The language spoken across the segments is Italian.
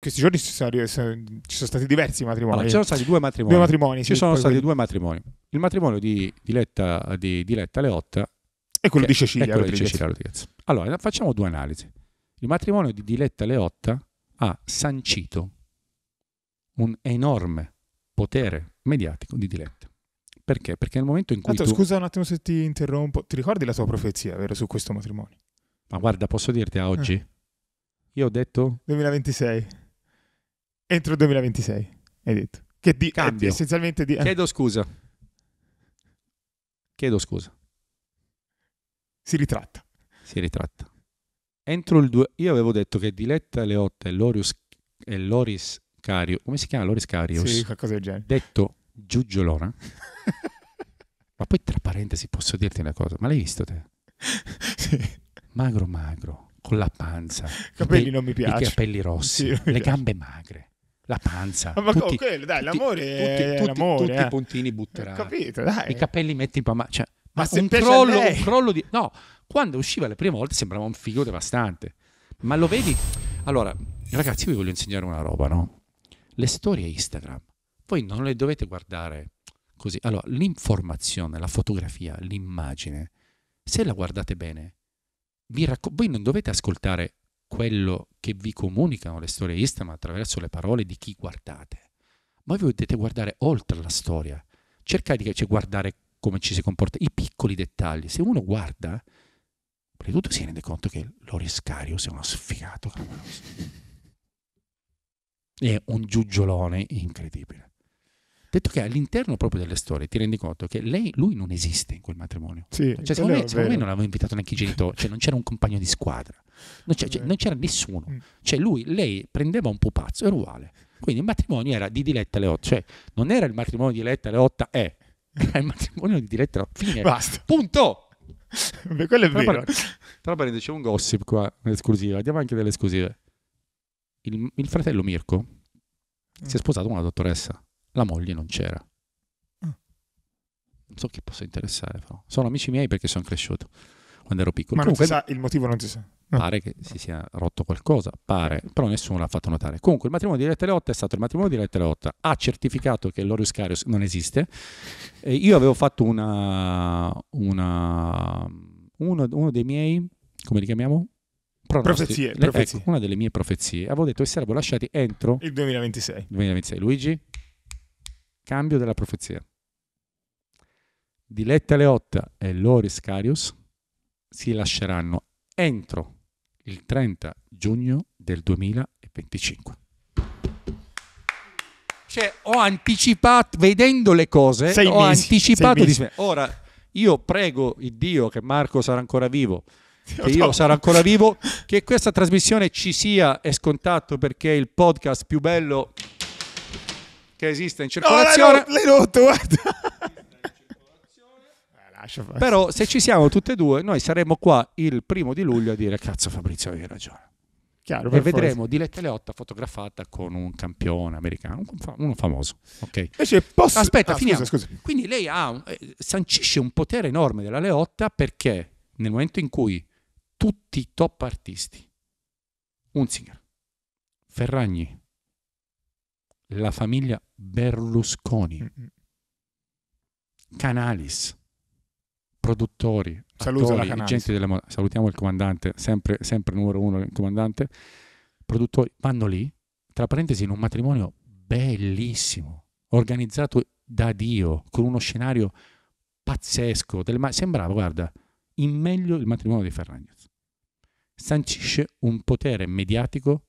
questi giorni ci sono, ci sono, stati diversi matrimoni. Allora, ci sono stati due matrimoni. Due matrimoni sì, ci sono stati quelli... due matrimoni. Il matrimonio di, di, Letta, di, di Letta Leotta e quello di Cecilia, quello Cecilia Rodriguez. Allora, facciamo due analisi. Il matrimonio di Diletta Leotta ha sancito un enorme potere mediatico di Diletta. Perché? Perché nel momento in cui... Tanto, tu... Scusa un attimo se ti interrompo, ti ricordi la tua profezia, vero, su questo matrimonio? Ma guarda, posso dirti a oggi? Eh. Io ho detto... 2026 entro il 2026, hai detto. Che di, Cambio. Di, eh, essenzialmente di, eh. Chiedo scusa. Chiedo scusa. Si ritratta. Si ritratta. Entro il 2... Io avevo detto che Diletta Leotta e, Lorius, e Loris Cario... Come si chiama? Loris Cario? Sì, qualcosa del genere. Detto Giugiolona. ma poi tra parentesi posso dirti una cosa. Ma l'hai visto te? sì. Magro magro, con la panza. I capelli non mi piacciono. I capelli rossi, sì, le piace. gambe magre la panza. Ma tutti, quello, dai, tutti, l'amore tutti, l'amore, tutti, eh. i puntini butterà. Capito, dai. I capelli metti in pamaccia. Cioè, ma, ma un, crollo, un crollo di... No, quando usciva le prime volte sembrava un figo devastante. Ma lo vedi? Allora, ragazzi, io vi voglio insegnare una roba, no? Le storie Instagram, voi non le dovete guardare così. Allora, l'informazione, la fotografia, l'immagine, se la guardate bene, vi raccom- voi non dovete ascoltare quello che vi comunicano le storie Instagram attraverso le parole di chi guardate. Ma voi potete guardare oltre la storia. Cercate di guardare come ci si comporta, i piccoli dettagli. Se uno guarda, prima di tutto si rende conto che Loris Carius è uno sfigato È un giugiolone incredibile. Detto che all'interno proprio delle storie ti rendi conto che lei, lui non esiste in quel matrimonio. Sì, cioè, secondo, me, secondo me, non l'avevano invitato neanche i genitori, cioè non c'era un compagno di squadra, non c'era, cioè, eh. non c'era nessuno. Mm. Cioè lui, lei prendeva un pupazzo, era uguale. Quindi il matrimonio era di Diletta Leotta, cioè non era il matrimonio di Diletta Leotta, mm. è, il matrimonio di Diletta Leotta, fine. Basta. Punto! Beh, quello è tra vero. Tra parentesi c'è un gossip qua, un'esclusiva, diamo anche delle esclusive. Il, il fratello Mirko mm. si è mm. sposato con una dottoressa la moglie non c'era. Ah. Non so chi possa interessare, però. Sono amici miei perché sono cresciuto quando ero piccolo. Ma Comunque, sa, il motivo non si sa. No. Pare che si sia rotto qualcosa, pare, però nessuno l'ha fatto notare. Comunque il matrimonio di Leteleotta è stato il matrimonio di Leteleotta, ha certificato che l'Orius Carius non esiste. E io avevo fatto una, una uno, uno dei miei, come li chiamiamo? Pronostici. Profezie, Le, profezie. Ecco, una delle mie profezie. Avevo detto che sarebbero lasciati entro il 2026. 2026. Luigi? Cambio della profezia. Diletta Leotta e Loris Carius si lasceranno entro il 30 giugno del 2025. Cioè, ho anticipato, vedendo le cose, sei ho mesi, anticipato di Ora, io prego il Dio che Marco sarà ancora vivo, che io sarò ancora vivo, che questa trasmissione ci sia, è scontato perché è il podcast più bello che esiste in circolazione. No, l'hai, rotto, guarda. Eh, Però se ci siamo tutte e due, noi saremo qua il primo di luglio a dire cazzo Fabrizio avevi ragione. Chiaro, e vedremo forza. Diletta Leotta fotografata con un campione americano, uno famoso. Okay. Posso... Aspetta, ah, finiamo. Scusa, scusa. Quindi lei ha, eh, sancisce un potere enorme della Leotta perché nel momento in cui tutti i top artisti, Unzinger, Ferragni, la famiglia Berlusconi, Canalis, produttori, agenti della moda. Salutiamo il comandante, sempre, sempre numero uno il comandante. Produttori vanno lì, tra parentesi, in un matrimonio bellissimo, organizzato da Dio, con uno scenario pazzesco. Ma- sembrava, guarda, in meglio il matrimonio di Ferragnez. Sancisce un potere mediatico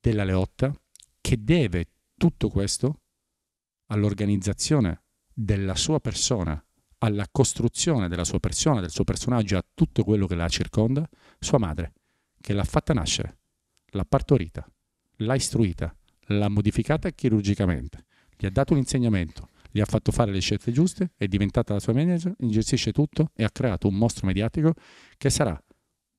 della Leotta che deve tutto questo all'organizzazione della sua persona, alla costruzione della sua persona, del suo personaggio, a tutto quello che la circonda, sua madre, che l'ha fatta nascere, l'ha partorita, l'ha istruita, l'ha modificata chirurgicamente, gli ha dato un insegnamento, gli ha fatto fare le scelte giuste, è diventata la sua manager, ingestisce tutto e ha creato un mostro mediatico che sarà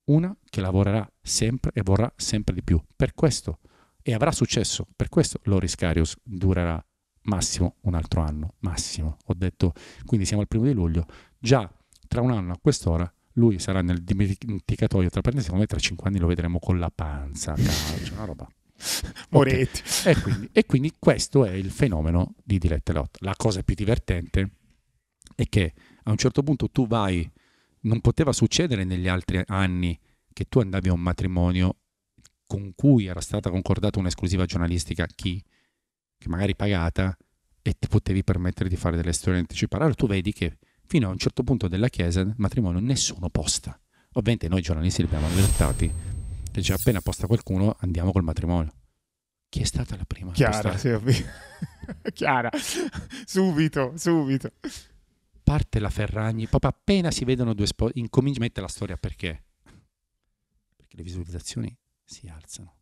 una che lavorerà sempre e vorrà sempre di più. Per questo e avrà successo. Per questo Loris Carius durerà massimo un altro anno, massimo. Ho detto, quindi siamo al primo di luglio, già tra un anno a quest'ora lui sarà nel dimenticatoio tra parentesi, secondo me tra cinque anni lo vedremo con la panza, calcio, una roba. Moretti. Okay. E, quindi, e, quindi, questo è il fenomeno di Dilette Lot. La cosa più divertente è che a un certo punto tu vai, non poteva succedere negli altri anni che tu andavi a un matrimonio con cui era stata concordata un'esclusiva giornalistica, chi, che magari pagata, e ti potevi permettere di fare delle storie anticipate. Allora tu vedi che fino a un certo punto della chiesa del matrimonio nessuno posta. Ovviamente noi giornalisti li abbiamo avvertati che cioè, appena posta qualcuno andiamo col matrimonio. Chi è stata la prima? Chiara, sì, Chiara, subito, subito. Parte la Ferragni, proprio appena si vedono due sposi, incomincia a mettere la storia perché? Perché le visualizzazioni si alzano.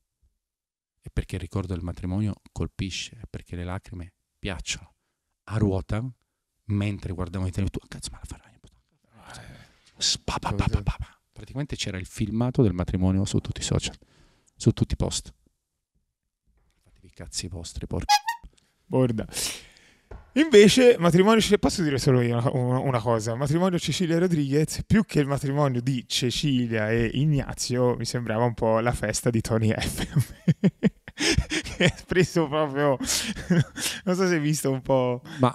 E perché il ricordo del matrimonio colpisce, perché le lacrime piacciono, a ruota, mentre guardavamo i tu, cazzo, ma la farai? Praticamente c'era il filmato del matrimonio su tutti i social, su tutti i post. Fatevi i cazzi vostri, porca. Borda. Invece, matrimonio, posso dire solo io una, una cosa, matrimonio Cecilia Rodriguez, più che il matrimonio di Cecilia e Ignazio, mi sembrava un po' la festa di Tony F. che ha espresso proprio, non so se hai visto un po'... Ma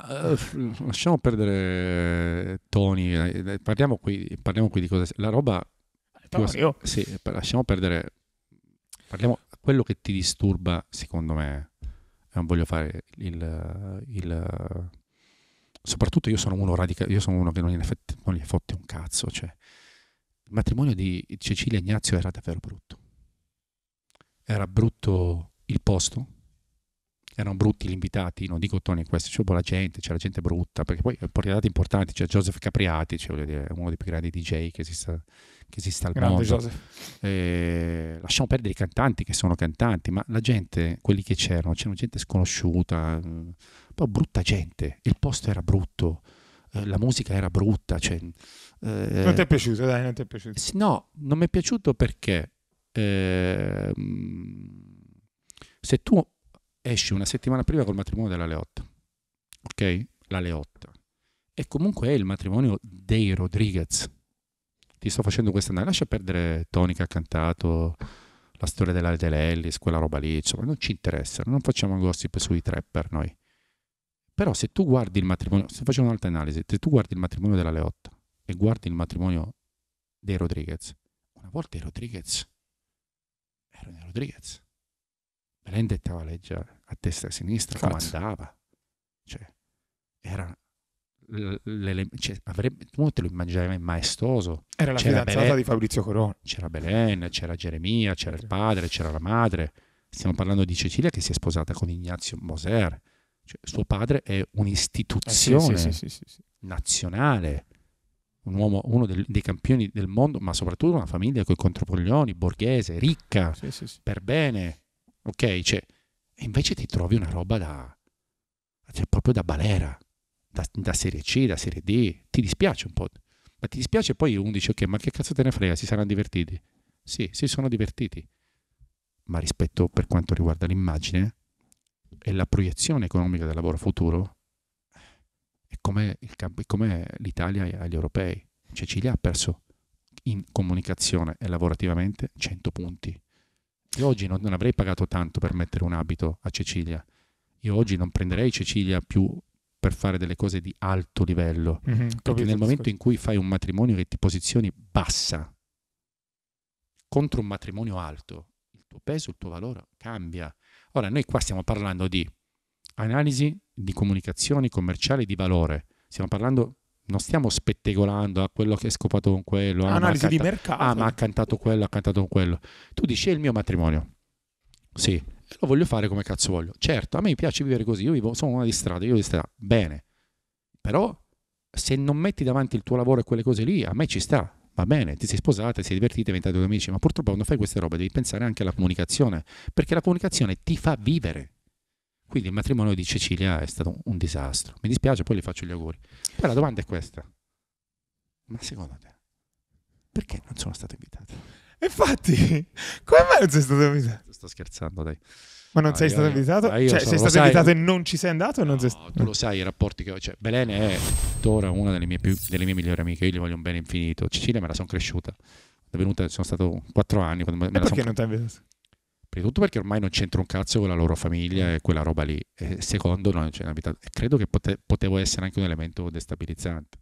uh, lasciamo perdere Tony, eh, parliamo qui, parliamo qui di cosa... La roba... Eh, più, sì, lasciamo perdere... Parliamo quello che ti disturba, secondo me eh, voglio fare il, il, soprattutto io sono uno radicale, io sono uno che non gli, fette, non gliene fotte un cazzo, cioè il matrimonio di Cecilia e Ignazio era davvero brutto. Era brutto il posto, erano brutti gli invitati, non dico Tony questo, c'è cioè, boh, la gente, c'era gente brutta, perché poi portati importanti, c'è Joseph Capriati, cioè, dire, uno dei più grandi DJ che esista, che esiste al Grande mondo. Eh, lasciamo perdere i cantanti che sono cantanti, ma la gente, quelli che c'erano, c'era gente sconosciuta, poi brutta gente, il posto era brutto, eh, la musica era brutta. Cioè, eh, non ti è piaciuto, dai, non ti è piaciuto. No, non mi è piaciuto perché ehm, se tu esci una settimana prima col matrimonio della Leotta, ok? La Leotta. E comunque è il matrimonio dei Rodriguez ti sto facendo questa analisi, lascia perdere Tony che ha cantato la storia dell'Alde Lellis, quella roba lì, insomma, non ci interessa. non facciamo gossip sui trapper noi. Però se tu guardi il matrimonio, se facciamo un'altra analisi, se tu guardi il matrimonio della Leotta e guardi il matrimonio dei Rodriguez, una volta i Rodriguez erano i Rodriguez. Belen dettava legge a destra e a sinistra, Cazzo. comandava. Cioè, era, cioè, avrebbe, tu te lo immaginavi maestoso. Era la c'era fidanzata Belen, di Fabrizio Corona. C'era Belen, c'era Geremia, c'era il padre, c'era la madre. Stiamo parlando di Cecilia che si è sposata con Ignazio Moser. Cioè, suo padre è un'istituzione eh sì, sì, sì, nazionale, un uomo, uno del, dei campioni del mondo, ma soprattutto una famiglia con i contropoglioni, borghese, ricca, per bene. Ok, cioè, invece ti trovi una roba da... Cioè, proprio da balera da, da, Serie C, da Serie D, ti dispiace un po'. Ma ti dispiace poi uno dice ok, ma che cazzo te ne frega, si saranno divertiti. Sì, si sono divertiti. Ma rispetto per quanto riguarda l'immagine e la proiezione economica del lavoro futuro, è come, campo, è come l'Italia agli europei. Cecilia ha perso in comunicazione e lavorativamente 100 punti. Io oggi non, non avrei pagato tanto per mettere un abito a Cecilia. Io oggi non prenderei Cecilia più per fare delle cose di alto livello. Mm-hmm, perché nel momento in cui fai un matrimonio che ti posizioni bassa contro un matrimonio alto, il tuo peso, il tuo valore cambia. Ora, noi qua stiamo parlando di analisi di comunicazioni commerciali di valore. Stiamo parlando non stiamo spettegolando a quello che è scopato con quello. Ah, analisi ah, canta- di mercato. Ah, ma ha cantato quello, ha cantato con quello. Tu dici è il mio matrimonio. Sì lo voglio fare come cazzo voglio. Certo, a me piace vivere così, io vivo, sono una di strada, io di strada, bene. Però se non metti davanti il tuo lavoro e quelle cose lì, a me ci sta, va bene, ti sei sposata, ti sei divertita, hai due amici, ma purtroppo quando fai queste robe devi pensare anche alla comunicazione, perché la comunicazione ti fa vivere. Quindi il matrimonio di Cecilia è stato un disastro. Mi dispiace, poi le faccio gli auguri. Poi la domanda è questa. Ma secondo te, perché non sono stato invitato? Infatti, come mai non sei stato invitato? Sto scherzando, dai. Ma non ah, sei io, stato invitato? Eh, cioè, sono, sei stato sai, invitato e non ci sei andato? No, sei... tu lo sai, i rapporti che ho. Cioè, Belene è tuttora una delle mie, più, delle mie migliori amiche. Io gli voglio un bene infinito. Cecilia me la sono cresciuta. È venuta, sono stato quattro anni. Quando me, me perché son... non ti hai invitato? Prima di tutto perché ormai non c'entra un cazzo con la loro famiglia e quella roba lì. E secondo, non c'è una vita. credo che pote- potevo essere anche un elemento destabilizzante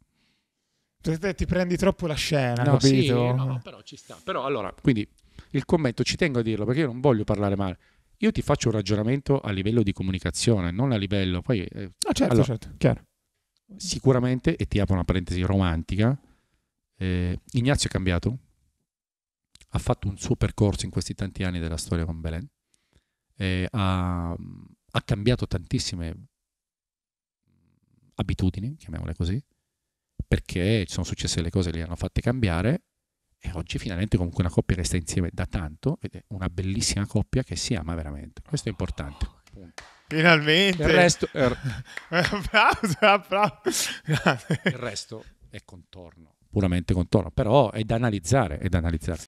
ti prendi troppo la scena, no, capito? Sì, no, però ci sta. Però allora, quindi il commento ci tengo a dirlo perché io non voglio parlare male. Io ti faccio un ragionamento a livello di comunicazione, non a livello poi eh, no, ah, certo, allora, certo, chiaro. Sicuramente e ti apro una parentesi romantica. Eh, Ignazio è cambiato. Ha fatto un suo percorso in questi tanti anni della storia con Belen. Eh, ha, ha cambiato tantissime abitudini, chiamiamole così perché ci sono successe le cose che li hanno fatte cambiare e oggi finalmente comunque una coppia che sta insieme da tanto ed è una bellissima coppia che si ama veramente. Questo è importante. Finalmente. Il resto, er... applauso, applauso. Il resto è contorno, puramente contorno, però è da analizzare, è da analizzare.